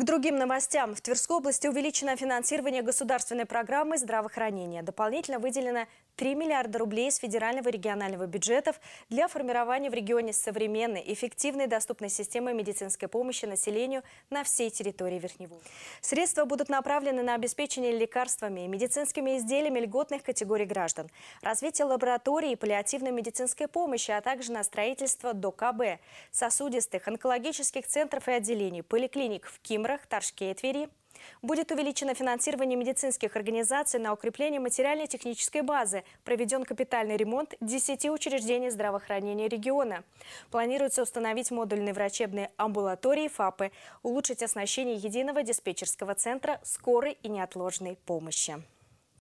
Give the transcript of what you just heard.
К другим новостям. В Тверской области увеличено финансирование государственной программы здравоохранения. Дополнительно выделено 3 миллиарда рублей из федерального и регионального бюджетов для формирования в регионе современной, эффективной и доступной системы медицинской помощи населению на всей территории Верхневу. Средства будут направлены на обеспечение лекарствами и медицинскими изделиями льготных категорий граждан, развитие лаборатории и паллиативной медицинской помощи, а также на строительство ДОКБ, сосудистых, онкологических центров и отделений, поликлиник в Кимр, Недрах, Торжке и Твери. Будет увеличено финансирование медицинских организаций на укрепление материально-технической базы, проведен капитальный ремонт 10 учреждений здравоохранения региона. Планируется установить модульные врачебные амбулатории ФАПы, улучшить оснащение единого диспетчерского центра скорой и неотложной помощи.